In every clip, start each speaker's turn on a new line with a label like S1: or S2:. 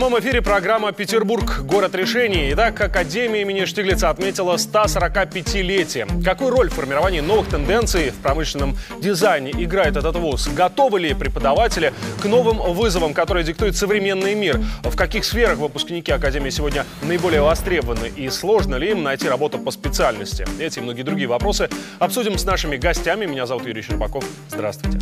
S1: прямом эфире программа «Петербург. Город решений». Итак, Академия имени Штиглица отметила 145-летие. Какую роль в формировании новых тенденций в промышленном дизайне играет этот вуз? Готовы ли преподаватели к новым вызовам, которые диктует современный мир? В каких сферах выпускники Академии сегодня наиболее востребованы? И сложно ли им найти работу по специальности? Эти и многие другие вопросы обсудим с нашими гостями. Меня зовут Юрий Щербаков. Здравствуйте.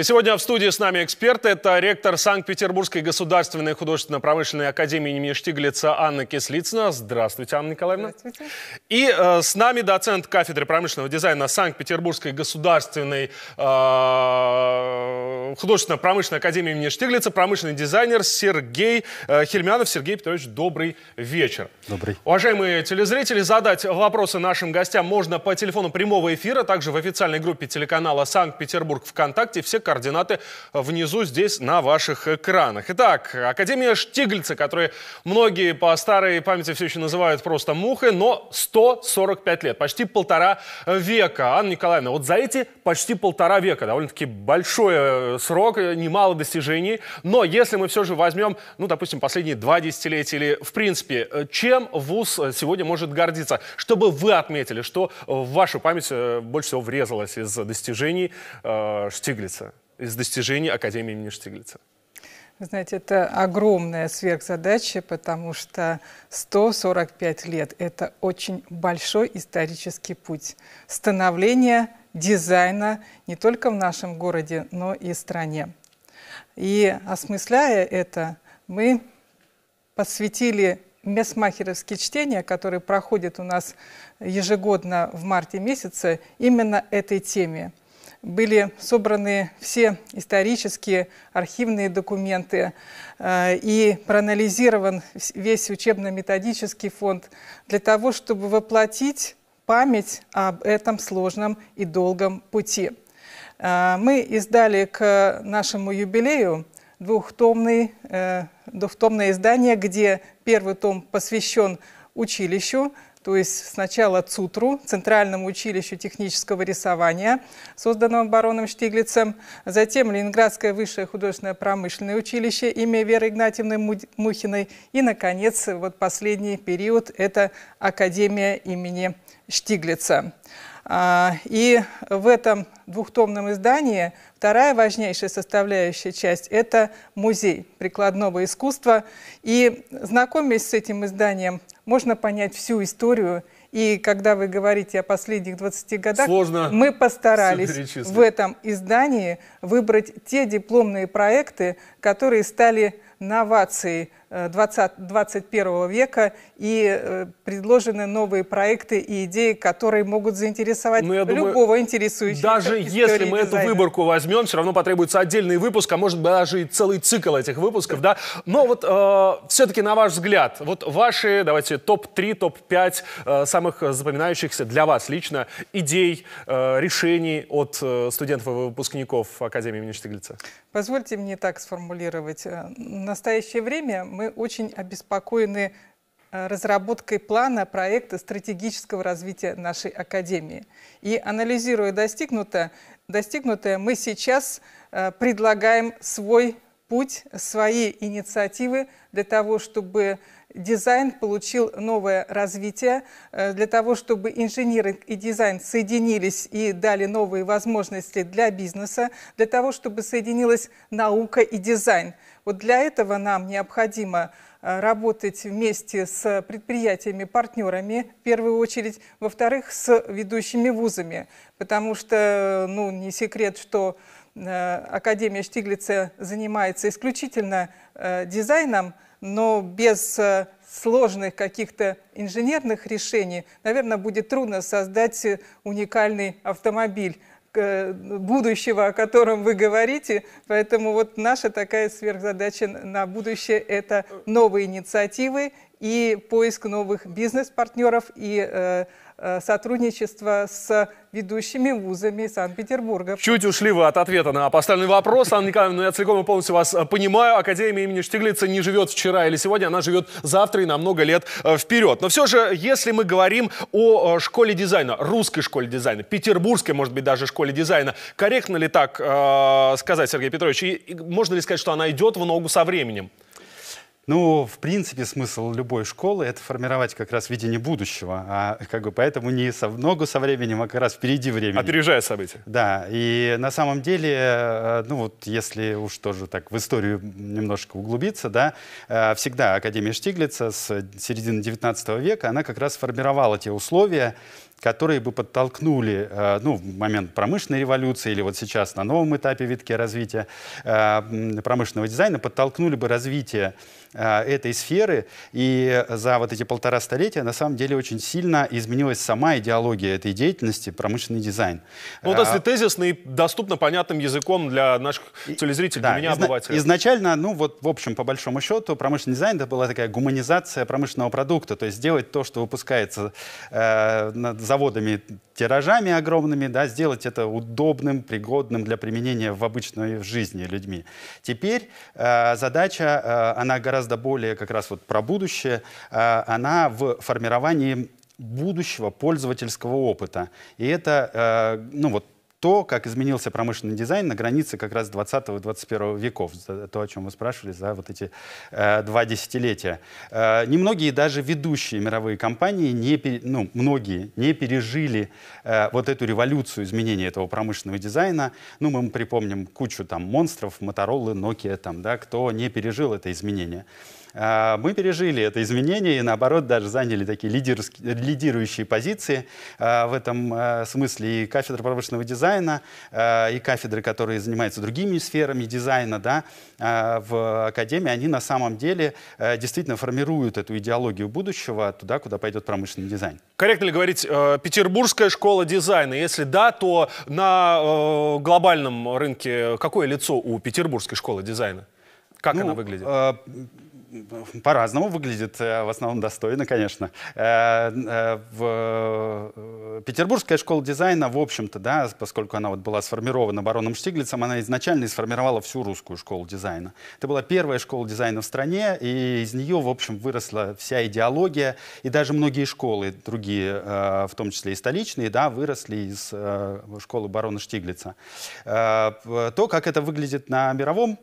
S1: И сегодня в студии с нами эксперт. Это ректор Санкт-Петербургской государственной художественно-промышленной академии имени Штиглица Анна Кислицына. Здравствуйте, Анна Николаевна. Здравствуйте. И э, с нами доцент кафедры промышленного дизайна Санкт-Петербургской государственной э, художественно-промышленной академии имени Штиглица, промышленный дизайнер Сергей э, Хельмянов. Сергей Петрович, добрый вечер. Добрый. Уважаемые телезрители, задать вопросы нашим гостям можно по телефону прямого эфира, также в официальной группе телеканала Санкт-Петербург ВКонтакте. Все Координаты внизу здесь на ваших экранах. Итак, Академия Штиглица, которую многие по старой памяти все еще называют просто мухой, но 145 лет, почти полтора века. Анна Николаевна, вот за эти почти полтора века, довольно-таки большой э, срок, э, немало достижений, но если мы все же возьмем, ну, допустим, последние два десятилетия или, в принципе, э, чем ВУЗ сегодня может гордиться? Чтобы вы отметили, что в вашу память больше всего врезалось из достижений э, Штиглица? из достижений Академии имени Штиглица?
S2: Вы знаете, это огромная сверхзадача, потому что 145 лет – это очень большой исторический путь становления дизайна не только в нашем городе, но и стране. И осмысляя это, мы посвятили месмахеровские чтения, которые проходят у нас ежегодно в марте месяце, именно этой теме – были собраны все исторические архивные документы э, и проанализирован весь учебно-методический фонд для того, чтобы воплотить память об этом сложном и долгом пути. Э, мы издали к нашему юбилею двухтомный, э, двухтомное издание, где первый том посвящен училищу, то есть сначала ЦУТРУ, Центральному училищу технического рисования, созданному бароном Штиглицем, затем Ленинградское высшее художественное промышленное училище имя Веры Игнатьевны Мухиной и, наконец, вот последний период – это Академия имени Штиглица. А, и в этом двухтомном издании вторая важнейшая составляющая часть – это музей прикладного искусства. И знакомясь с этим изданием, можно понять всю историю. И когда вы говорите о последних 20 годах, Сложно мы постарались в этом издании выбрать те дипломные проекты, которые стали новацией 20, э, 21 века и э, предложены новые проекты и идеи, которые могут заинтересовать ну, я любого
S1: интересующего. Даже если мы дизайна. эту выборку возьмем, все равно потребуется отдельный выпуск, а может быть даже и целый цикл этих выпусков, да. Но вот э, все-таки на ваш взгляд, вот ваши, давайте, топ-3, топ-5 э, самых запоминающихся для вас лично идей, э, решений от э, студентов и выпускников Академии имени Штиглица?
S2: Позвольте мне так сформулировать. Э, в настоящее время мы мы очень обеспокоены э, разработкой плана проекта стратегического развития нашей Академии. И анализируя достигнутое, достигнутое мы сейчас э, предлагаем свой путь, свои инициативы для того, чтобы дизайн получил новое развитие. Э, для того, чтобы инжиниринг и дизайн соединились и дали новые возможности для бизнеса, для того, чтобы соединилась наука и дизайн. Вот для этого нам необходимо э, работать вместе с предприятиями, партнерами, в первую очередь, во-вторых, с ведущими вузами, потому что, ну, не секрет, что э, Академия Штиглица занимается исключительно дизайном, но без э, сложных каких-то инженерных решений, наверное, будет трудно создать э, уникальный автомобиль э, будущего, о котором вы говорите. Поэтому вот наша такая сверхзадача на будущее – это новые инициативы и поиск новых бизнес-партнеров и э, э, сотрудничество с ведущими вузами Санкт-Петербурга.
S1: Чуть ушли вы от ответа на поставленный вопрос, Анна Николаевна, я целиком и полностью вас э, понимаю. Академия имени Штиглица не живет вчера или сегодня, она живет завтра и на много лет вперед. Но все же, если мы говорим о школе дизайна, русской школе дизайна, петербургской, может быть, даже школе дизайна, корректно ли так э, сказать, Сергей Петрович? И, можно ли сказать, что она идет в ногу со временем?
S3: Ну, в принципе, смысл любой школы — это формировать как раз видение будущего. А, как бы, поэтому не со, ногу со временем, а как раз впереди времени. Опережая события. Да, и на самом деле, э, ну вот если уж тоже так в историю немножко углубиться, да, э, всегда Академия Штиглица с середины 19 века, она как раз формировала те условия, которые бы подтолкнули э, ну, в момент промышленной революции или вот сейчас на новом этапе витке развития промышленного дизайна, подтолкнули бы развитие Э, этой сферы, и за вот эти полтора столетия на самом деле очень сильно изменилась сама идеология этой деятельности, промышленный дизайн. Ну, вот э, если
S1: тезисно и доступно понятным языком для наших телезрителей, да, для меня, изна- обывателя. Изначально,
S3: ну вот, в общем, по большому счету, промышленный дизайн это была такая гуманизация промышленного продукта, то есть сделать то, что выпускается э, над заводами тиражами огромными, да, сделать это удобным, пригодным для применения в обычной жизни людьми. Теперь э, задача, э, она гораздо гораздо более как раз вот про будущее, а, она в формировании будущего пользовательского опыта. И это, э, ну вот, то, как изменился промышленный дизайн на границе как раз 20 21 веков, то, о чем вы спрашивали за вот эти э, два десятилетия. Э, немногие даже ведущие мировые компании, не, ну, многие не пережили э, вот эту революцию изменения этого промышленного дизайна. Ну, мы припомним кучу там монстров, Моторолы, Nokia, там, да, кто не пережил это изменение. А, мы пережили это изменение и, наоборот, даже заняли такие лидерские, лидирующие позиции а, в этом а, смысле. И кафедра промышленного дизайна, и кафедры, которые занимаются другими сферами дизайна да, в Академии, они на самом деле действительно формируют эту идеологию будущего туда, куда пойдет промышленный дизайн.
S1: Корректно ли говорить э, «Петербургская школа дизайна»? Если да, то на э, глобальном рынке какое лицо у Петербургской школы дизайна?
S3: Как ну, она выглядит? Э по-разному выглядит, э, в основном достойно, конечно. Э, э, в Петербургская школа дизайна, в общем-то, да, поскольку она вот была сформирована бароном Штиглицем, она изначально и сформировала всю русскую школу дизайна. Это была первая школа дизайна в стране, и из нее, в общем, выросла вся идеология, и даже многие школы другие, в том числе и столичные, да, выросли из школы барона Штиглица. То, как это выглядит на мировом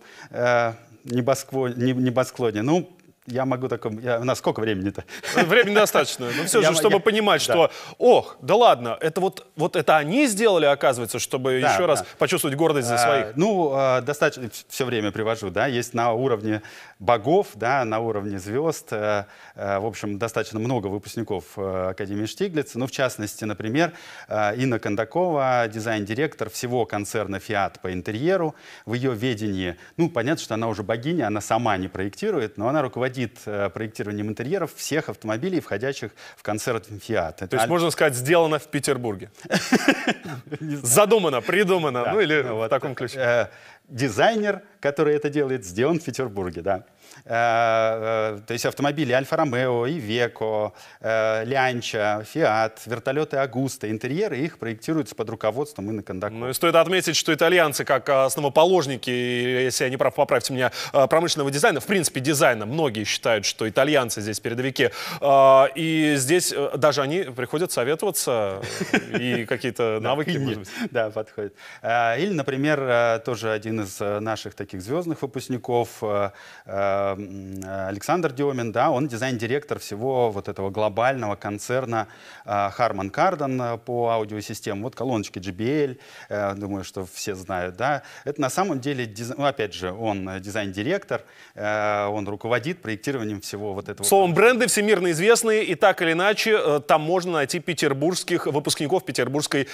S3: небосклоне. небосклоне. Ну, я могу таком... Я... У сколько времени-то?
S1: Э, времени достаточно. Но ну, все я, же, чтобы я... понимать, да. что, ох, да ладно, это вот, вот это они сделали, оказывается, чтобы да, еще да. раз почувствовать гордость за а, своих. А,
S3: ну, а, достаточно, все время привожу, да, есть на уровне богов, да, на уровне звезд, а, э, а, э, в общем, достаточно много выпускников Академии Штиглица, ну, в частности, например, а, Инна Кондакова, дизайн-директор всего концерна «Фиат» по интерьеру, в ее ведении, ну, понятно, что она уже богиня, она сама не проектирует, но она руководит руководит э, проектированием интерьеров всех автомобилей, входящих в концерт Fiat. То есть, а... можно
S1: сказать, сделано в Петербурге.
S3: Задумано, придумано, ну или ну в таком ключе. Э, дизайнер, который это делает, сделан в Петербурге, да. Э, э, то есть автомобили Альфа-Ромео, Ивеко, э, Лянча, Фиат, вертолеты Агуста, интерьеры их проектируются под руководством Инны
S1: Кондако. Ну и стоит отметить, что итальянцы, как э, основоположники, если я не прав, поправьте меня, э, промышленного дизайна, в принципе дизайна, многие считают, что итальянцы здесь передовики. Э, и здесь даже они приходят советоваться и какие-то навыки, может быть. Да,
S3: подходят. Или, например, тоже один один из э, наших таких звездных выпускников, э, э, Александр Диомин, да, он дизайн-директор всего вот этого глобального концерна Harman Kardon по аудиосистемам. Вот колоночки JBL, думаю, что все знают, да. Это на самом деле, ну, опять же, он дизайн-директор, он руководит проектированием всего вот этого. Словом,
S1: бренды всемирно известные, и так или иначе, там можно найти петербургских выпускников Петербургской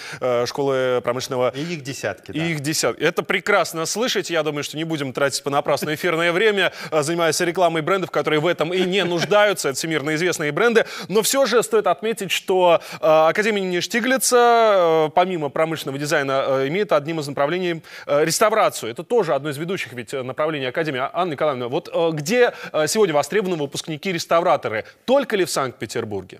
S1: школы промышленного... И их десятки, да. И их десятки. Это прекрасно. Слышите, Я думаю, что не будем тратить понапрасну эфирное время, э, занимаясь рекламой брендов, которые в этом и не нуждаются. Это всемирно известные бренды. Но все же стоит отметить, что э, Академия имени Штиглица, э, помимо промышленного дизайна, имеет одним из направлений реставрацию. Это тоже одно из ведущих ведь направлений Академии. А, Анна Николаевна, вот где сегодня востребованы выпускники-реставраторы? Только ли в Санкт-Петербурге?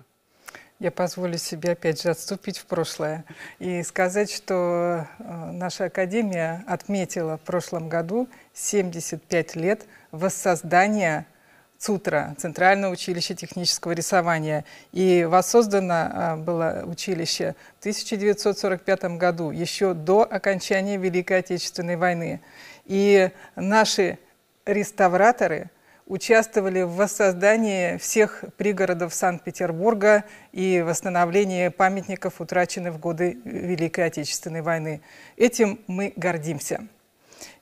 S2: я позволю себе опять же отступить в прошлое и сказать, что э, наша Академия отметила в прошлом году 75 лет воссоздания ЦУТРа, Центрального училища технического рисования. И воссоздано э, было училище в 1945 году, еще до окончания Великой Отечественной войны. И наши реставраторы – участвовали в воссоздании всех пригородов Санкт-Петербурга и восстановлении памятников, утраченных в годы Великой Отечественной войны. Этим мы гордимся.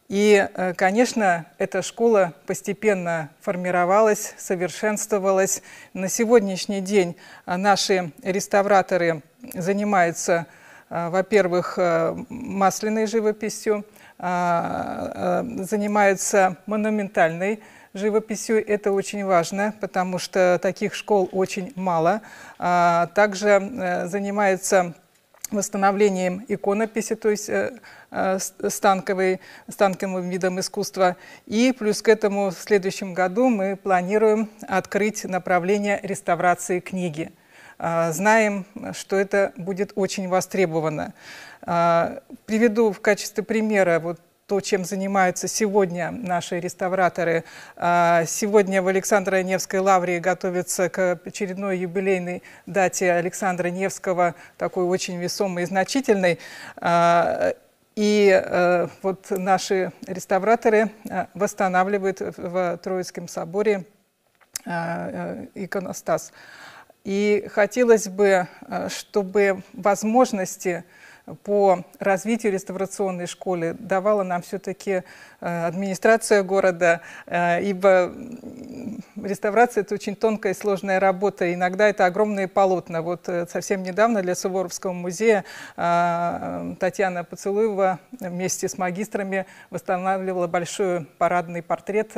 S2: И, э, конечно, эта школа постепенно формировалась, совершенствовалась. На сегодняшний день э, наши реставраторы занимаются, э, во-первых, масляной живописью, а, занимаются монументальной живописью, живописью. Это очень важно, потому что таких школ очень мало. А, также э, занимается восстановлением иконописи, то есть э, э, станковой, станковым видом искусства. И плюс к этому в следующем году мы планируем открыть направление реставрации книги. А, знаем, что это будет очень востребовано. А, приведу в качестве примера вот то, чем занимаются сегодня наши реставраторы. А, сегодня в Александра Невской лавре готовится к очередной юбилейной дате Александра Невского, такой очень весомой и значительной. А, и э, вот наши реставраторы э, восстанавливают в Троицком соборе э, иконостас. И хотелось бы, чтобы возможности по развитию реставрационной школы давала нам все-таки э, администрация города, э, ибо реставрация – это очень тонкая и сложная работа. Иногда это огромные полотна. Вот э, совсем недавно для Суворовского музея Татьяна Поцелуева вместе с магистрами восстанавливала большой парадный портрет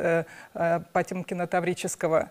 S2: Потемкина Таврического.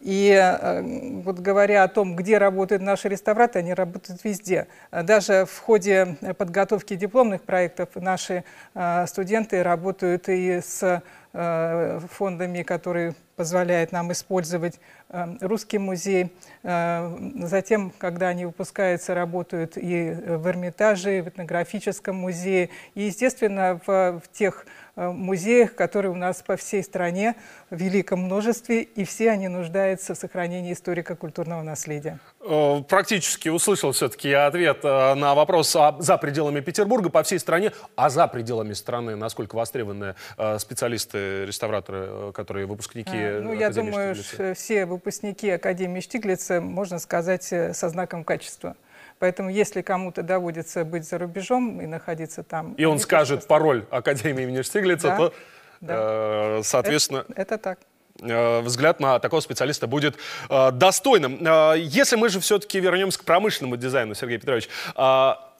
S2: И вот говоря о том, где работают наши реставраторы, они работают везде. Даже в ходе подготовки дипломных проектов наши э, студенты работают и с э, фондами, которые позволяют нам использовать э, Русский музей. Затем, когда они выпускаются, работают и в Эрмитаже, и в этнографическом музее. И, естественно, в, в тех Э, музеях, которые у нас по всей стране в великом множестве, и все они нуждаются в сохранении историко-культурного наследия.
S1: Э, практически услышал все-таки ответ э, на вопрос а за пределами Петербурга, по всей стране, а за пределами страны, насколько востребованы специалисты, реставраторы, которые выпускники а, Ну, я думаю, Штиглица?
S2: все выпускники Академии Штиглица, можно сказать, со знаком качества. Поэтому, если кому-то доводится быть за рубежом и находиться там... И он
S1: скажет пароль Академии имени Штиглица, то, э, соответственно... это так э, взгляд на такого специалиста будет э, достойным. Если мы же все-таки вернемся к промышленному дизайну, Сергей Петрович,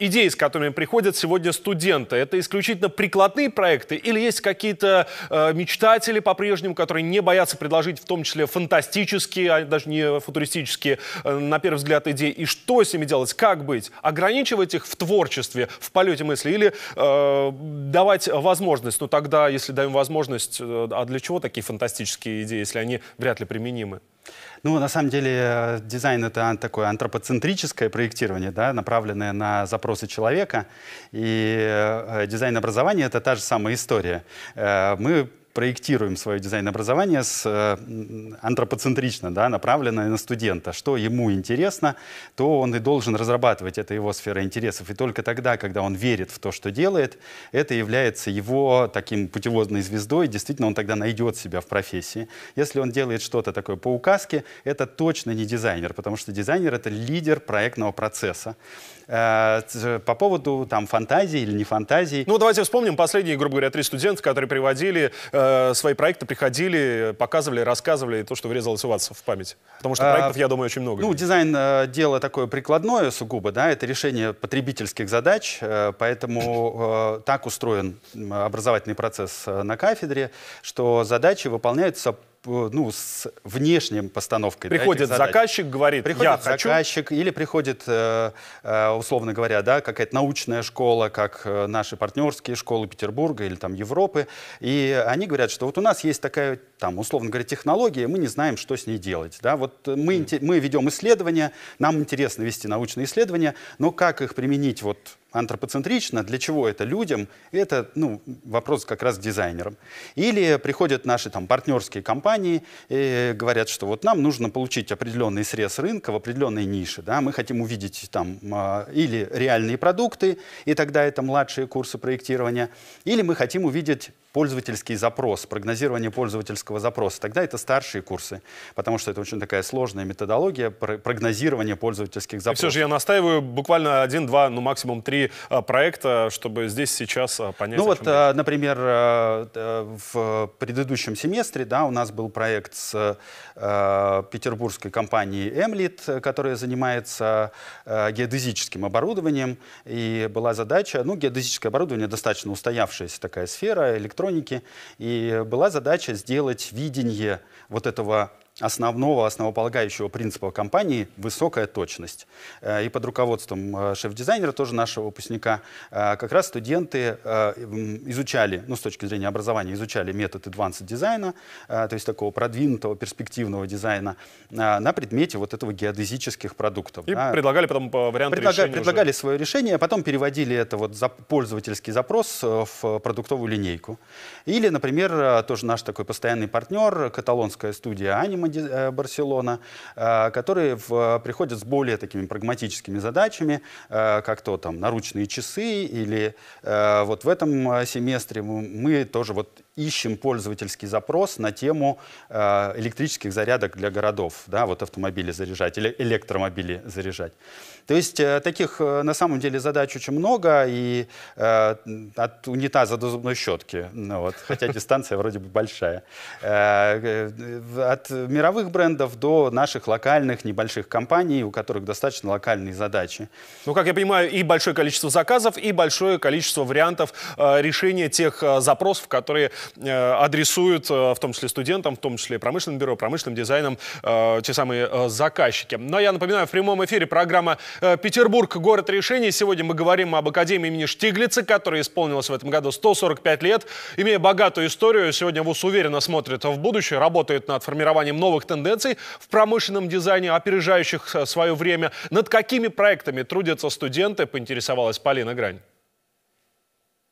S1: идеи, с которыми приходят сегодня студенты? Это исключительно прикладные проекты или есть какие-то э, мечтатели по-прежнему, которые не боятся предложить в том числе фантастические, а даже не футуристические, э, на первый взгляд, идеи? И что с ними делать? Как быть? Ограничивать их в творчестве, в полете мысли или э, давать возможность? Ну тогда, если даем возможность, э, а для чего такие фантастические идеи, если они вряд ли применимы?
S3: Ну, на самом деле, э, дизайн — это такое антропоцентрическое проектирование, да, направленное на запросы человека. И э, дизайн образования — это та же самая история. Э, мы проектируем свое дизайн-образование с, э, антропоцентрично, да, направленное на студента. Что ему интересно, то он и должен разрабатывать. Это его сфера интересов. И только тогда, когда он верит в то, что делает, это является его таким путеводной звездой. Действительно, он тогда найдет себя в профессии. Если он делает что-то такое по указке, это точно не дизайнер, потому что дизайнер — это лидер проектного процесса. Э, по поводу там фантазии или не
S1: фантазии. Ну, давайте вспомним последние, грубо говоря, три студента, которые приводили э, свои проекты, приходили, показывали, рассказывали то, что врезалось у вас в память. Потому что э, проектов, а, я думаю, очень много.
S3: Ну, дизайн э, дело такое прикладное сугубо, да, это решение потребительских задач, э, поэтому э, так устроен образовательный процесс э, на кафедре, что задачи выполняются ну, с внешним постановкой. Приходит да, заказчик,
S1: говорит, приходит я хочу.
S3: заказчик, или приходит, э, э, условно говоря, да, какая-то научная школа, как э, наши партнерские школы Петербурга или там Европы, и они говорят, что вот у нас есть такая, там, условно говоря, технология, мы не знаем, что с ней делать. Да? Вот мы, mm. мы ведем исследования, нам интересно вести научные исследования, но как их применить вот антропоцентрично, для чего это людям, это ну, вопрос как раз дизайнерам. Или приходят наши там, партнерские компании, и говорят, что вот нам нужно получить определенный срез рынка в определенной нише, да, мы хотим увидеть там а, или реальные продукты, и тогда это младшие курсы проектирования, или мы хотим увидеть пользовательский запрос, прогнозирование пользовательского запроса. Тогда это старшие курсы, потому что это очень такая сложная методология прогнозирования пользовательских запросов. И все же я
S1: настаиваю буквально один, два, ну максимум три а, проекта, чтобы здесь сейчас а, понять. Ну вот,
S3: я. А, например, в предыдущем семестре да, у нас был проект с петербургской компанией Emlit, которая занимается геодезическим оборудованием, и была задача, ну геодезическое оборудование достаточно устоявшаяся такая сфера, электронная электроники. И была задача сделать видение вот этого основного, основополагающего принципа компании – высокая точность. Э, и под руководством э, шеф-дизайнера, тоже нашего выпускника, э, как раз студенты изучали, ну, с точки зрения образования, изучали метод advanced дизайна, то есть такого продвинутого, перспективного дизайна на предмете вот этого геодезических продуктов. И да. предлагали потом варианты Предлага, решения Предлагали уже. свое решение, а потом переводили это вот за пользовательский запрос в продуктовую линейку. Или, например, тоже наш такой постоянный партнер, каталонская студия «Анима», Э, Барселона, э, которые в, приходят с более такими прагматическими задачами, э, как то там наручные часы или вот в этом семестре мы тоже вот ищем пользовательский запрос на тему э, электрических зарядок для городов, да, вот автомобили заряжать или электромобили заряжать. То есть э, таких э, на самом деле задач очень много, и э, от унитаза до зубной щетки, ну, вот, хотя дистанция вроде бы большая. Э, э, от мировых брендов до наших локальных небольших компаний, у которых
S1: достаточно локальные задачи. Ну, как я понимаю, и большое количество заказов, и большое количество вариантов э, решения тех запросов, которые Э, адресуют, э, в том числе студентам, в том числе промышленным бюро, промышленным дизайном, э, те самые заказчики. Но ну, а я напоминаю, в прямом эфире программа «Петербург. Город решений». Сегодня мы говорим об Академии имени Штиглица, которая исполнилась в этом году 145 лет. Имея богатую историю, сегодня ВУЗ уверенно смотрит в будущее, работает над формированием новых тенденций в промышленном дизайне, опережающих свое время. Над какими проектами трудятся студенты, поинтересовалась Полина Грань.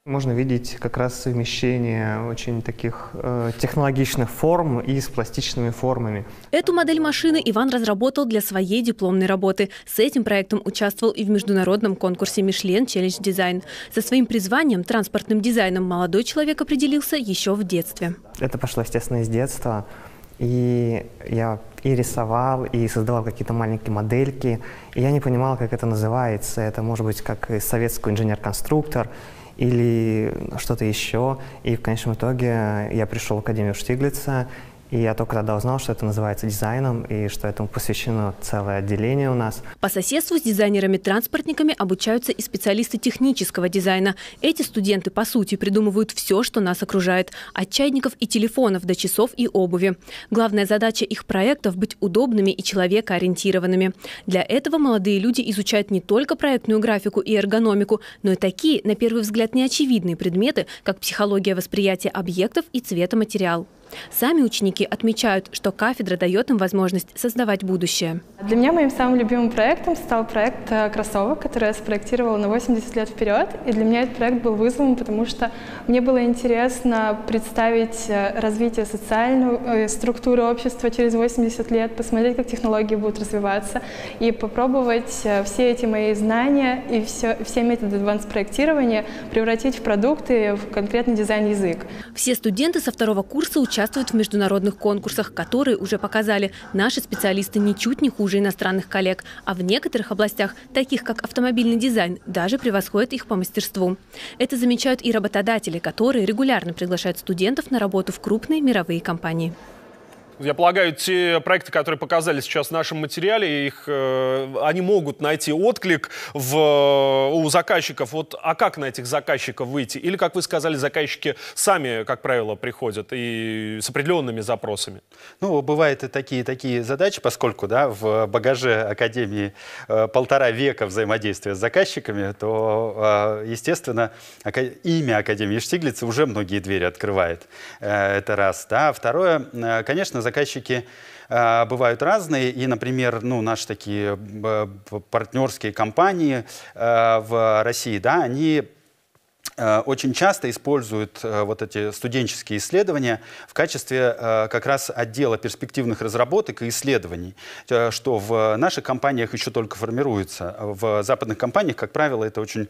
S4: Можно видеть как раз совмещение очень таких э, технологичных форм и с пластичными формами.
S5: Эту модель машины Иван разработал для своей дипломной работы. С этим проектом участвовал и в международном конкурсе Michelin Challenge Design. Со своим призванием – транспортным дизайном молодой человек определился еще в детстве.
S4: Это пошло, естественно, из детства. И я и рисовал, и создавал какие-то маленькие модельки. И я не понимал, как это называется. Это может быть как советский инженер-конструктор – или что-то еще. И в конечном итоге я пришел в Академию Штиглица, и я только тогда узнал, что это называется дизайном и что этому посвящено целое отделение у нас.
S5: По соседству с дизайнерами-транспортниками обучаются и специалисты технического дизайна. Эти студенты, по сути, придумывают все, что нас окружает. От чайников и телефонов до часов и обуви. Главная задача их проектов – быть удобными и человекоориентированными. Для этого молодые люди изучают не только проектную графику и эргономику, но и такие, на первый взгляд, неочевидные предметы, как психология восприятия объектов и цвета цветоматериал. Сами ученики отмечают, что кафедра дает им возможность создавать будущее.
S6: Для меня моим самым любимым проектом стал проект э, кроссовок, который я спроектировала на 80 лет вперед. И для меня этот проект был вызовом, потому что мне было интересно представить э, развитие социальной э, структуры общества через 80 лет, посмотреть, как технологии будут развиваться, и попробовать все эти мои знания и все, все методы адванс-проектирования превратить в продукты, в конкретный дизайн-язык. Все студенты со второго курса учат участвуют в международных
S5: конкурсах, которые уже показали, наши специалисты ничуть не хуже иностранных коллег, а в некоторых областях, таких как автомобильный дизайн, даже превосходят их по мастерству. Это замечают и работодатели, которые регулярно приглашают студентов на работу в крупные мировые компании.
S1: Я полагаю, те проекты, которые показали сейчас в нашем материале, их, э, они могут найти отклик в, у заказчиков. Вот, а как на этих заказчиков выйти? Или, как вы сказали, заказчики сами, как правило, приходят и с определенными запросами?
S3: Ну, бывают и такие, такие задачи, поскольку да, в багаже Академии э, полтора века взаимодействия с заказчиками, то, э, естественно, имя Академии Штиглица уже многие двери открывает. Это раз. Да. Второе, конечно, заказчики э, бывают разные. И, например, ну, наши такие э, партнерские компании э, в России, да, они Э, очень часто используют э, вот эти студенческие исследования в качестве э, как раз отдела перспективных разработок и исследований, что в наших компаниях еще только формируется. В западных компаниях, как правило, это очень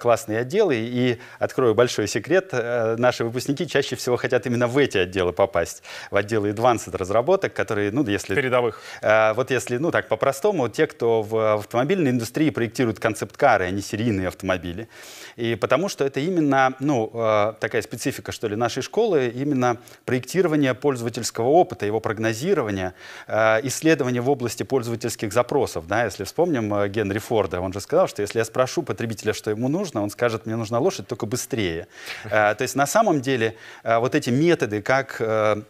S3: классные отделы, и, открою большой секрет, наши выпускники чаще всего хотят именно в эти отделы попасть, в отделы advanced разработок, которые, ну, если... Передовых. Вот если, ну, так по-простому, те, кто в автомобильной индустрии проектируют концепт-кары, а не серийные автомобили. И потому что это это именно ну, э, такая специфика, что ли, нашей школы, именно проектирование пользовательского опыта, его прогнозирование, э, исследование в области пользовательских запросов. Да? Если вспомним э, Генри Форда, он же сказал, что если я спрошу потребителя, что ему нужно, он скажет, мне нужна лошадь, только быстрее. То есть на самом деле вот эти методы, как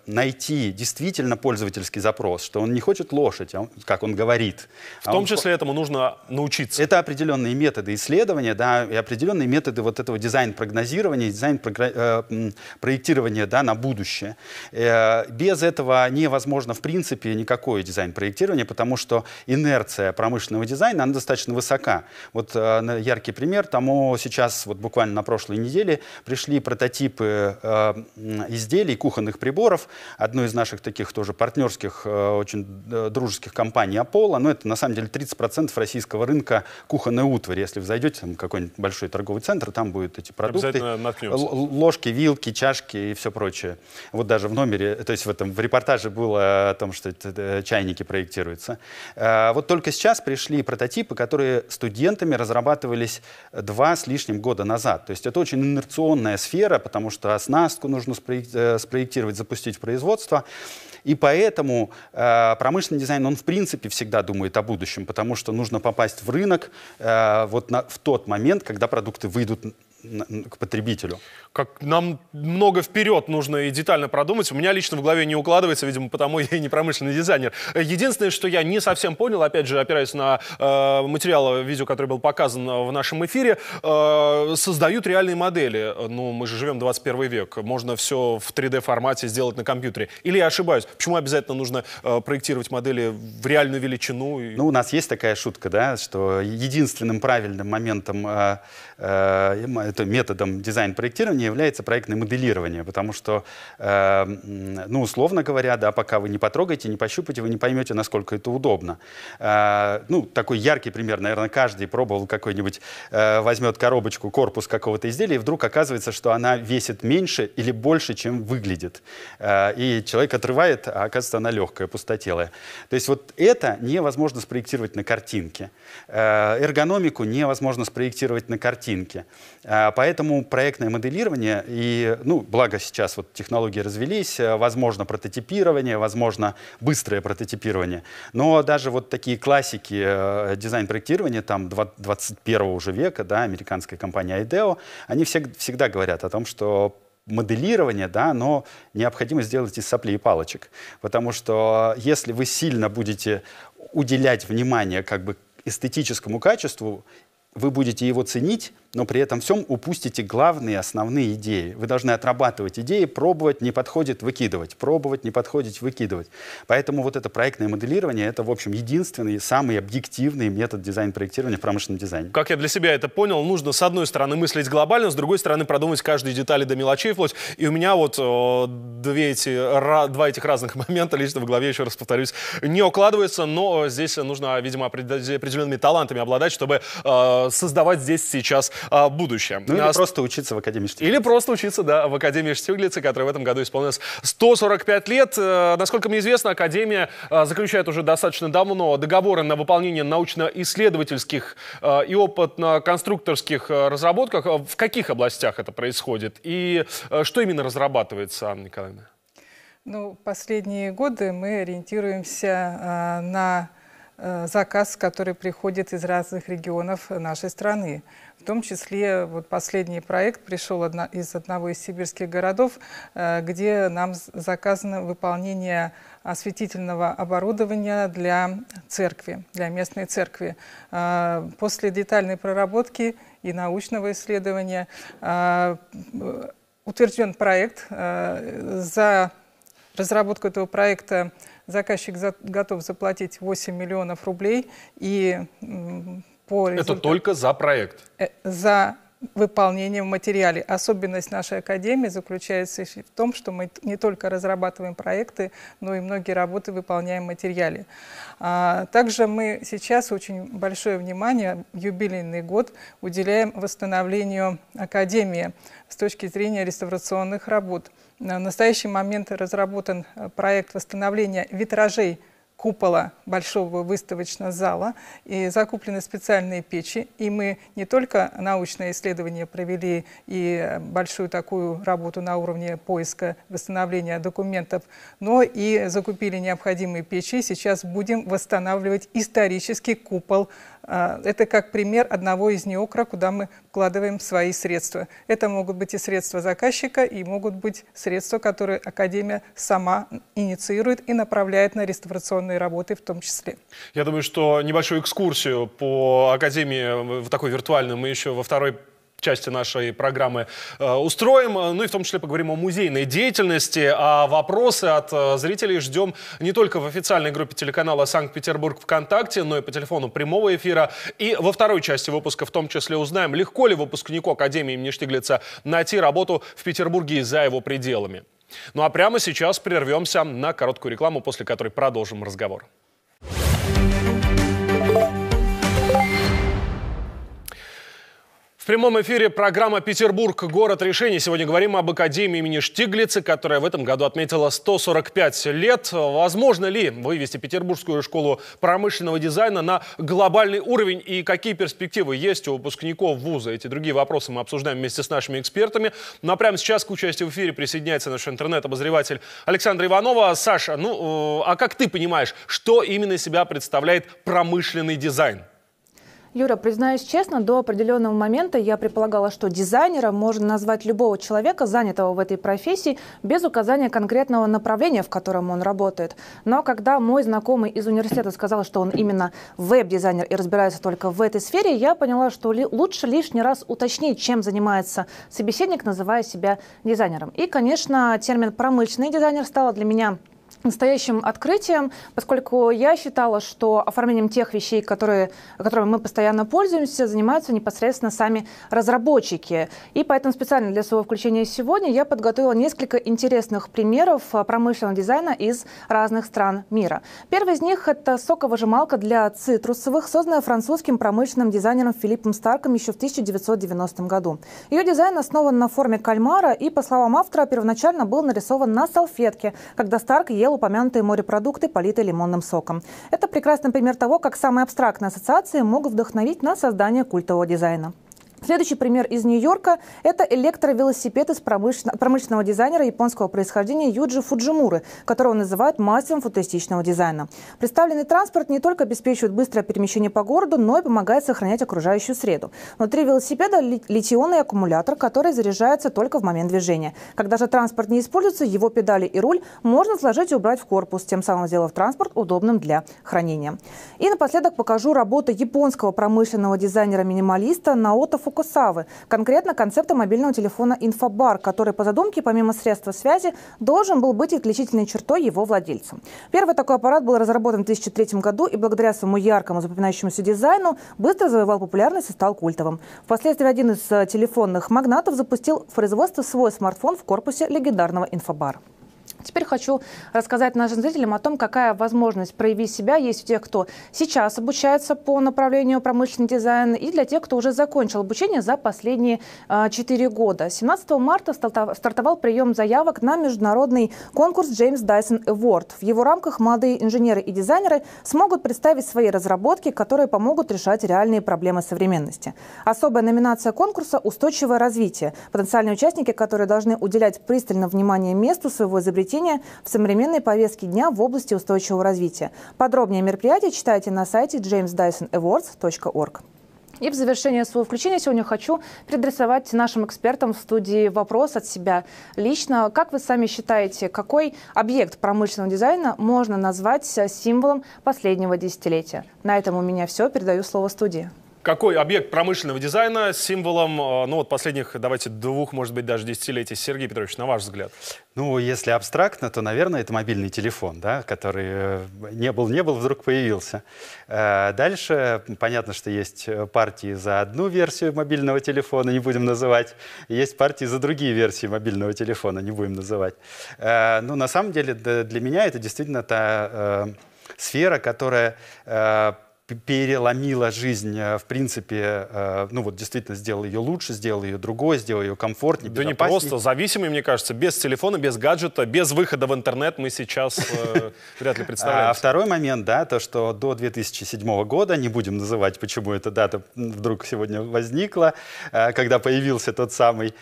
S3: найти действительно пользовательский запрос, что он не хочет лошадь, а как он говорит. В а том числе этому нужно научиться. Это определенные методы исследования да, и определенные методы вот этого дизайна дизайн прогнозирования, дизайн э, проектирования да, на будущее. Э, без этого невозможно в принципе никакое дизайн проектирования, потому что инерция промышленного дизайна, она достаточно высока. Вот э, яркий пример тому сейчас, вот буквально на прошлой неделе, пришли прототипы изделий, кухонных приборов, одной из наших таких тоже партнерских, очень дружеских компаний Apollo, но ну, это на самом деле 30% российского рынка кухонной утвари. Если вы зайдете в какой-нибудь большой торговый центр, там будут эти эти продукты. Ложки, вилки, чашки и все прочее. Вот даже в номере, то есть в этом в репортаже было о том, что э, чайники проектируются. А, вот только сейчас пришли прототипы, которые студентами разрабатывались два с лишним года назад. То есть это очень инерционная сфера, потому что оснастку нужно э, спроектировать, запустить в производство. И поэтому э, промышленный дизайн, он в принципе всегда думает о будущем, потому что нужно попасть в рынок э, вот на, в тот момент, когда продукты выйдут к потребителю?
S1: Как нам много вперед нужно и детально продумать. У меня лично в голове не укладывается, видимо, потому я и не промышленный дизайнер. Э, единственное, что я не совсем понял, опять же, опираясь на э, материал, видео, который был показан в нашем эфире, э, создают реальные модели. Ну, мы же живем 21 век. Можно все в 3D-формате сделать на компьютере. Или я ошибаюсь? Почему обязательно нужно э, проектировать модели в реальную величину? Ну, у нас есть такая шутка,
S3: да, что единственным правильным моментом э, э, это методом дизайн-проектирования является проектное моделирование, потому что, э, ну, условно говоря, да, пока вы не потрогаете, не пощупаете, вы не поймете, насколько это удобно. Э, ну, такой яркий пример, наверное, каждый пробовал какой-нибудь, э, возьмет коробочку, корпус какого-то изделия, и вдруг оказывается, что она весит меньше или больше, чем выглядит. Э, и человек отрывает, а оказывается, она легкая, пустотелая. То есть вот это невозможно спроектировать на картинке. Э, эргономику невозможно спроектировать на картинке. Э, а, поэтому проектное моделирование и, ну, благо сейчас вот технологии развелись, э, возможно прототипирование, возможно быстрое прототипирование. Но даже вот такие классики э, дизайн-проектирования, там 21 уже века, да, американская компания IDEO, они все, всегда говорят о том, что моделирование, да, но необходимо сделать из соплей и палочек. Потому что э, если вы сильно будете уделять внимание как бы эстетическому качеству, вы будете его ценить, но при этом всем упустите главные, основные идеи. Вы должны отрабатывать идеи, пробовать, не подходит, выкидывать, пробовать, не подходит, выкидывать. Поэтому вот это проектное моделирование, это, в общем, единственный, самый объективный метод дизайн-проектирования в промышленном дизайне.
S1: Как я для себя это понял, нужно, с одной стороны, мыслить глобально, с другой стороны, продумать каждые детали до мелочей вплоть. И у меня вот о, э, две эти, ра, два этих разных момента лично в голове, еще раз повторюсь, не укладывается, но э, здесь нужно, видимо, определенными талантами обладать, чтобы э, создавать здесь сейчас а, будущее. Ну, или а, просто учиться в Академии Штиглица. Или просто учиться, да, в Академии Штиглица, которая в этом году исполнилась 145 лет. Э, насколько мне известно, Академия э, заключает уже достаточно давно договоры на выполнение научно-исследовательских э, и опытно-конструкторских разработках. В каких областях это происходит? И что именно разрабатывается, Анна Николаевна?
S2: Ну, последние годы мы ориентируемся на заказ, который приходит из разных регионов нашей страны. В том числе вот последний проект пришел одна, из одного из сибирских городов, э, где нам заказано выполнение осветительного оборудования для церкви, для местной церкви. Э, после детальной проработки и научного исследования э, утвержден проект. За разработку этого проекта заказчик готов заплатить 8 миллионов рублей и по результатам. Это
S1: только за проект?
S2: Э, за выполнение в материале. Особенность нашей академии заключается в том, что мы не только разрабатываем проекты, но и многие работы выполняем в материале. А, также мы сейчас очень большое внимание, юбилейный год, уделяем восстановлению академии с точки зрения реставрационных работ. В настоящий момент разработан э, проект восстановления витражей купола большого выставочного зала и закуплены специальные печи. И мы не только научное исследование провели и э, большую такую работу на уровне поиска восстановления документов, но и закупили необходимые печи. Сейчас будем восстанавливать исторический купол а, это как пример одного из неокра, куда мы вкладываем свои средства. Это могут быть и средства заказчика, и могут быть средства, которые Академия сама инициирует и направляет на реставрационные работы в том числе.
S1: Я думаю, что небольшую экскурсию по Академии в такой виртуальной мы еще во второй части нашей программы э, устроим. Э, ну и в том числе поговорим о музейной деятельности. А вопросы от э, зрителей ждем не только в официальной группе телеканала «Санкт-Петербург ВКонтакте», но и по телефону прямого эфира. И во второй части выпуска в том числе узнаем, легко ли выпускнику Академии имени Штиглица найти работу в Петербурге и за его пределами. Ну а прямо сейчас прервемся на короткую рекламу, после которой продолжим разговор. В прямом эфире программа «Петербург. Город решений». Сегодня говорим об Академии имени Штиглица, которая в этом году отметила 145 лет. Возможно ли вывести Петербургскую школу промышленного дизайна на глобальный уровень и какие перспективы есть у выпускников вуза? Эти другие вопросы мы обсуждаем вместе с нашими экспертами. Но прямо сейчас к участию в эфире присоединяется наш интернет-обозреватель Александра Иванова. Саша, ну э, а как ты понимаешь, что именно себя представляет промышленный дизайн?
S6: Юра, признаюсь честно, до определенного момента я предполагала, что дизайнером можно назвать любого человека, занятого в этой профессии, без указания конкретного направления, в котором он работает. Но когда мой знакомый из университета сказал, что он именно веб-дизайнер и разбирается только в этой сфере, я поняла, что ли, лучше лишний раз уточнить, чем занимается собеседник, называя себя дизайнером. И, конечно, термин «промышленный дизайнер» стал для меня настоящим открытием, поскольку я считала, что оформлением тех вещей, которые, которыми мы постоянно пользуемся, занимаются непосредственно сами разработчики. И поэтому специально для своего включения сегодня я подготовила несколько интересных примеров а, промышленного дизайна из разных стран мира. Первый из них – это соковыжималка для цитрусовых, созданная французским промышленным дизайнером Филиппом Старком еще в 1990 году. Ее дизайн основан на форме кальмара и, по словам автора, первоначально был нарисован на салфетке, когда Старк ел съел упомянутые морепродукты, политые лимонным соком. Это прекрасный пример того, как самые абстрактные ассоциации могут вдохновить на создание культового дизайна. Следующий пример из Нью-Йорка – это электровелосипед из промышленно промышленного дизайнера японского происхождения Юджи Фуджимуры, которого называют мастером футуристичного дизайна. Представленный транспорт не только обеспечивает быстрое перемещение по городу, но и помогает сохранять окружающую среду. Внутри велосипеда ли литионный аккумулятор, который заряжается только в момент движения. Когда же транспорт не используется, его педали и руль можно сложить и убрать в корпус, тем самым сделав транспорт удобным для хранения. И напоследок покажу работу японского промышленного дизайнера-минималиста Наото Фукунаки Фукусавы. Конкретно концепта мобильного телефона «Инфобар», который по задумке, помимо средства связи, должен был быть отличительной чертой его владельца. Первый такой аппарат был разработан в 2003 году и благодаря своему яркому запоминающемуся дизайну быстро завоевал популярность и стал культовым. Впоследствии один из э, телефонных магнатов запустил в производство свой смартфон в корпусе легендарного «Инфобара». Теперь хочу рассказать нашим зрителям о том, какая возможность проявить себя есть у тех, кто сейчас обучается по направлению промышленный дизайн, и для тех, кто уже закончил обучение за последние а, 4 года. 17 марта стартовал прием заявок на международный конкурс James Dyson Award. В его рамках молодые инженеры и дизайнеры смогут представить свои разработки, которые помогут решать реальные проблемы современности. Особая номинация конкурса – устойчивое развитие. Потенциальные участники, которые должны уделять пристальное внимание месту своего изобретения, бюллетеня в современной повестке дня в области устойчивого развития. Подробнее о мероприятии читайте на сайте jamesdysonawards.org. И в завершение своего включения сегодня хочу предрисовать нашим экспертам в студии вопрос от себя лично. Как вы сами считаете, какой объект промышленного дизайна можно назвать символом последнего десятилетия? На этом у меня все. Передаю слово
S3: студии.
S1: Какой объект промышленного дизайна символом, э, ну вот последних, давайте, двух, может быть, даже десятилетий, Сергей Петрович, на ваш взгляд?
S3: Ну, если абстрактно, то, наверное, это мобильный телефон, да, который э, не был, не был, вдруг появился. Э, дальше, понятно, что есть партии за одну версию мобильного телефона, не будем называть, есть партии за другие версии мобильного телефона, не будем называть. Ну, на самом деле, для меня это действительно та сфера, которая переломила жизнь, э, в принципе, э, ну вот действительно сделала ее лучше, сделала ее другой, сделала ее комфортнее,
S1: Да не просто, зависимый, мне кажется, без телефона, без гаджета, без выхода в интернет мы сейчас э, вряд ли представляем. А
S3: второй момент, да, то, что до 2007 года, не будем называть, почему эта дата вдруг сегодня возникла, когда появился тот самый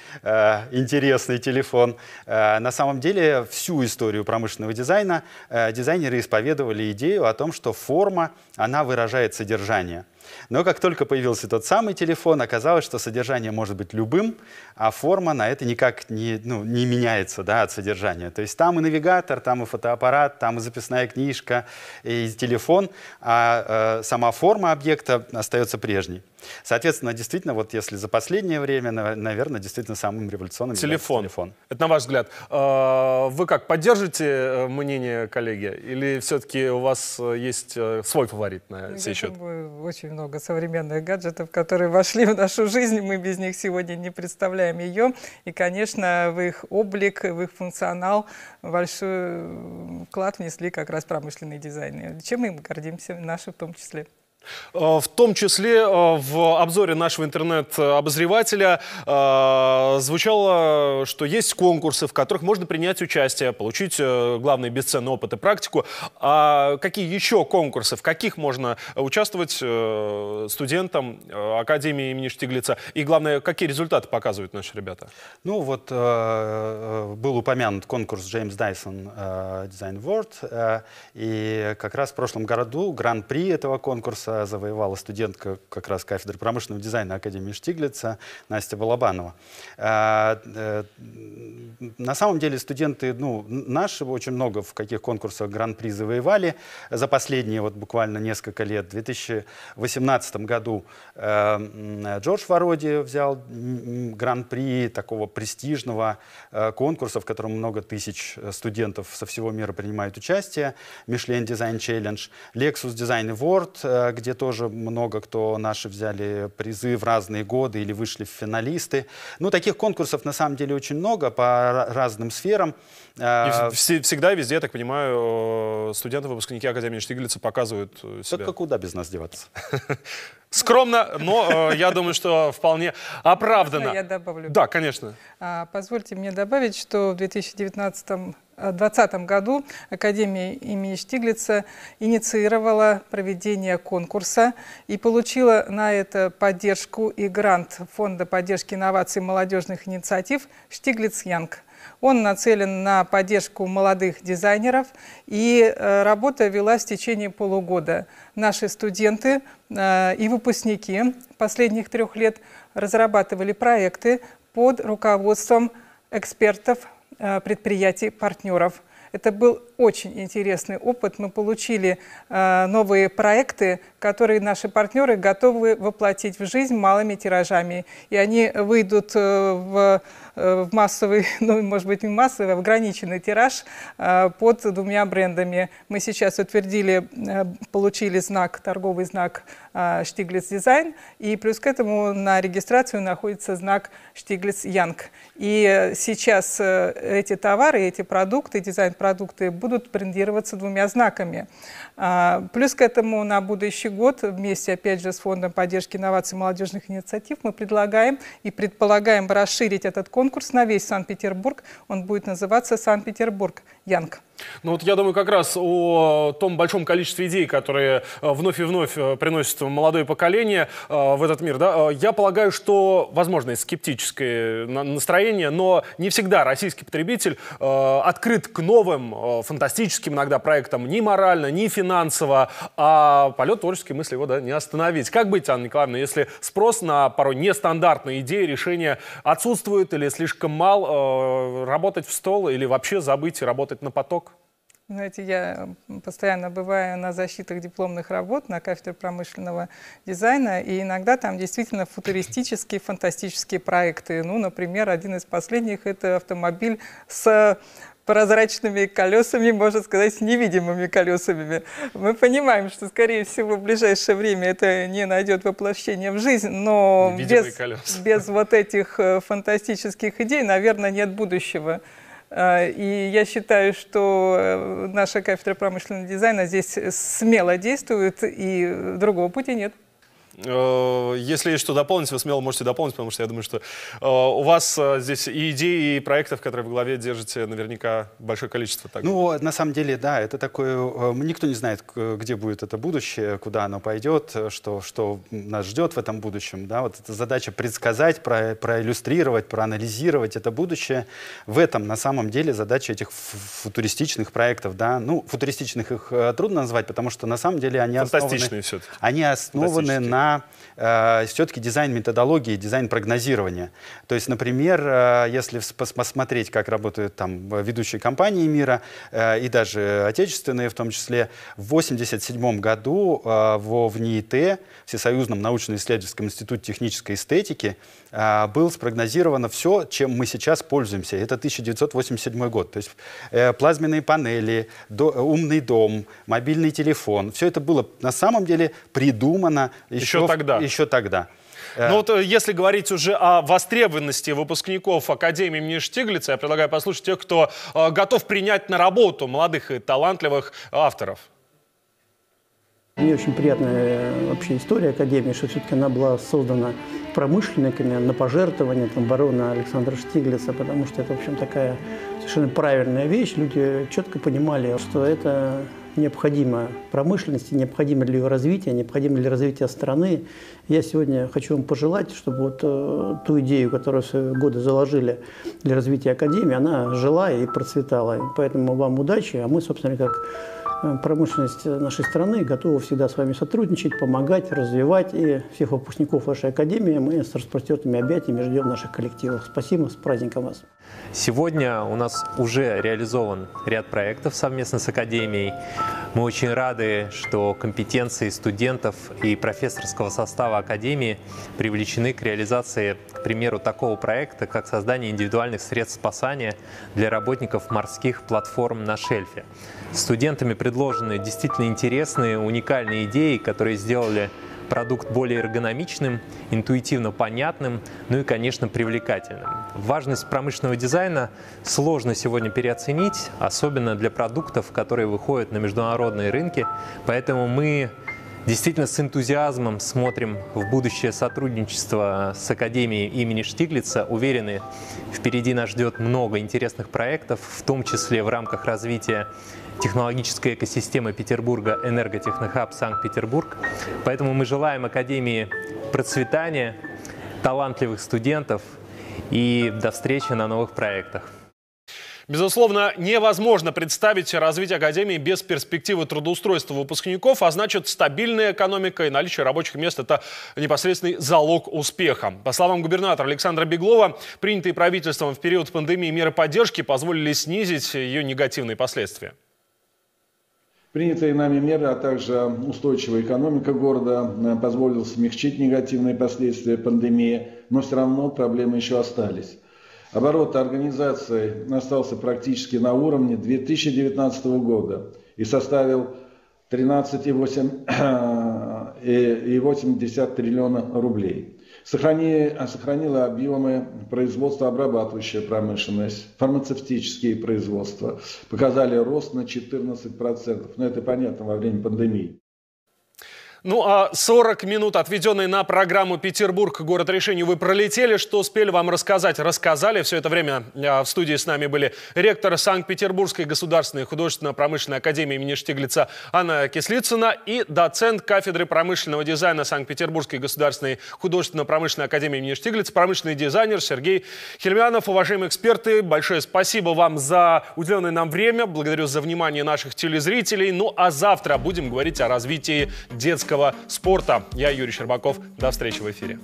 S3: интересный телефон, на самом деле всю историю промышленного дизайна дизайнеры исповедовали идею о том, что форма, она выражает отражает содержание – но как только появился тот самый телефон, оказалось, что содержание может быть любым, а форма на это никак не, ну, не меняется да, от содержания. То есть там и навигатор, там и фотоаппарат, там и записная книжка, и телефон, а э, сама форма объекта остается прежней. Соответственно, действительно, вот если за последнее время, наверное, действительно самым
S1: революционным телефон. телефон. Это на ваш взгляд. А, вы как, поддержите э, мнение коллеги? Или все-таки у вас э, есть э, свой фаворит на ну, сей счет?
S2: Очень много современных гаджетов, которые вошли в нашу жизнь, мы без них сегодня не представляем ее. И, конечно, в их облик, в их функционал большой вклад внесли как раз промышленные дизайны. Чем мы им гордимся, наши в том числе. Э, в том
S1: числе э, в обзоре нашего интернет-обозревателя э, звучало, что есть конкурсы, в которых можно принять участие, получить главный бесценный опыт и практику. А какие еще конкурсы, в каких можно участвовать студентам Академии имени Штиглица? И главное, какие результаты показывают наши ребята?
S3: Ну вот был упомянут конкурс James Dyson Design World. И как раз в прошлом году гран-при этого конкурса Э, завоевала студентка как раз кафедры промышленного дизайна Академии Штиглица Настя Балабанова. Э, э, на самом деле студенты ну, наши очень много в каких конкурсах гран-при завоевали за последние вот буквально несколько лет. В 2018 году Джордж Вороди взял гран-при такого престижного конкурса, в котором много тысяч студентов со всего мира принимают участие. Мишлен Дизайн Challenge, Lexus Design Award, где тоже много кто наши взяли призы в разные годы или вышли в финалисты. Ну, таких конкурсов на самом деле очень много по разным сферам. И а, всегда везде, я так понимаю,
S1: э, студенты, выпускники Академии Штиглица показывают э, себя. Только куда без нас деваться? Скромно, но э, я думаю, что вполне оправданно. Можно я добавлю? Да, конечно.
S2: А, позвольте мне добавить, что в 2019 2020 году Академия имени Штиглица инициировала проведение конкурса и получила на это поддержку и грант Фонда поддержки инноваций молодежных инициатив «Штиглиц Янг». Он нацелен на поддержку молодых дизайнеров, и э, работа велась в течение полугода. Наши студенты э, и выпускники последних трех лет разрабатывали проекты под руководством экспертов Э, предприятий, партнеров. Это был очень интересный опыт. Мы получили э, новые проекты, которые наши партнеры готовы воплотить в жизнь малыми тиражами. И они выйдут э, в Э, в массовый, ну, может быть, не массовый, а в ограниченный тираж э, под двумя брендами. Мы сейчас утвердили, э, получили знак, торговый знак Штиглиц Дизайн, и плюс к этому на регистрацию находится знак Штиглиц Янг. И сейчас эти товары, эти продукты, дизайн-продукты будут брендироваться двумя знаками. Плюс к этому на будущий год вместе, опять же, с Фондом поддержки инноваций молодежных инициатив мы предлагаем и предполагаем расширить этот конкурс конкурс на весь Санкт-Петербург. Он будет называться «Санкт-Петербург. Янг.
S1: Ну вот я думаю как раз о том большом количестве идей, которые э, вновь и вновь э, приносят молодое поколение э, в этот мир. Да? Я полагаю, что, возможно, скептическое настроение, но не всегда российский потребитель открыт к новым фантастическим иногда проектам ни морально, ни финансово, а полет творческой мысли его да, не остановить. Как быть, Анна Николаевна, если спрос на порой нестандартные идеи, решения отсутствует или слишком мал, работать в стол или вообще забыть и работать работает на поток?
S2: Знаете, я постоянно бываю на защитах дипломных работ на кафедре промышленного дизайна, и иногда там действительно футуристические, фантастические проекты. Ну, например, один из последних – это автомобиль с прозрачными колесами, можно сказать, невидимыми колесами. Мы понимаем, что, скорее всего, в ближайшее время это не найдет воплощения в жизнь, но без, без вот этих э, фантастических идей, наверное, нет будущего. А, и я считаю, что э, наша кафедра промышленного дизайна здесь смело действует, и другого пути нет.
S1: Э, если есть что дополнить, вы смело можете дополнить, потому что я думаю, что э, у вас э, здесь и идей, и проектов, которые в голове держите, наверняка большое количество. Так. Ну, на самом деле, да, это
S3: такое... Никто не знает, где будет это будущее, куда оно пойдет, что, что нас ждет в этом будущем. Да? Вот эта задача предсказать, про, проиллюстрировать, проанализировать это будущее. В этом, на самом деле, задача этих футуристичных проектов. Да? Ну, футуристичных их трудно назвать, потому что, на самом деле, они основаны, они основаны на э, все-таки дизайн методологии, дизайн прогнозирования. То есть, например, э, если посмотреть, как работают там э, ведущие компании мира, э, и даже отечественные в том числе, в 1987 году э, в, в Всесоюзном научно-исследовательском институте технической эстетики, э, было спрогнозировано все, чем мы сейчас пользуемся. Это 1987 год. То есть э, плазменные панели, до, э, умный дом, мобильный телефон. Все это было на самом деле придумано еще, еще еще тогда.
S1: Еще тогда. Э, ну вот э, если говорить уже о востребованности выпускников Академии имени Штиглица, я предлагаю послушать тех, кто э, готов принять на работу молодых и талантливых авторов.
S3: Мне очень приятная вообще история Академии, что все-таки она была создана промышленниками на пожертвование там, барона Александра Штиглица, потому что это, в общем, такая совершенно правильная вещь. Люди четко понимали, что это необходима промышленности, необходимо для ее развития, необходимо для развития страны. Я сегодня хочу вам пожелать, чтобы вот э, ту идею, которую в свои годы заложили для развития Академии, она жила и процветала. Поэтому вам удачи, а мы, собственно, как Э, промышленность нашей страны готова всегда с вами сотрудничать, помогать, развивать. И всех выпускников вашей академии мы с распростертыми объятиями ждем наших коллективов. Спасибо, с праздником
S4: вас! Сегодня у нас уже реализован ряд проектов совместно с академией. Мы очень рады, что компетенции студентов и профессорского состава академии привлечены к реализации, к примеру, такого проекта, как создание индивидуальных средств спасания для работников морских платформ на шельфе. Студентами предложены действительно интересные, уникальные идеи, которые сделали продукт более эргономичным, интуитивно понятным, ну и, конечно, привлекательным. Важность промышленного дизайна сложно сегодня переоценить, особенно для продуктов, которые выходят на международные рынки, поэтому мы действительно с энтузиазмом смотрим в будущее сотрудничество с Академией имени Штиглица. Уверены, впереди нас ждет много интересных проектов, в том числе в рамках развития технологической экосистемы Петербурга «Энерготехнохаб Санкт-Петербург». Поэтому мы желаем Академии процветания, талантливых студентов и до встречи на новых проектах.
S1: Безусловно, невозможно представить развитие Академии без перспективы трудоустройства выпускников, а значит, стабильная экономика и наличие рабочих мест – это непосредственный залог успеха. По словам губернатора Александра Беглова, принятые правительством в период пандемии меры поддержки позволили снизить ее негативные последствия. Принятые нами меры, а также устойчивая экономика города э, позволила смягчить негативные последствия пандемии, но все равно проблемы еще остались. Оборот организации остался практически на уровне 2019 года и составил 13,8 э, триллиона рублей. Сохрани, а, сохранила объемы производства обрабатывающая промышленность, фармацевтические производства показали рост на 14%. Но ну, это понятно во время пандемии. Ну а 40 минут, отведенные на программу «Петербург. Город решений», вы пролетели. Что успели вам рассказать? Рассказали. Все это время а, в студии с нами были ректор Санкт-Петербургской государственной художественно-промышленной академии имени Штиглица Анна Кислицына и доцент кафедры промышленного дизайна Санкт-Петербургской государственной художественно-промышленной академии имени Штиглица, промышленный дизайнер Сергей Хельмянов. Уважаемые эксперты, большое спасибо вам за уделенное нам время. Благодарю за внимание наших телезрителей. Ну а завтра будем говорить о развитии детского российского спорта. Я Юрий Щербаков. До встречи в эфире.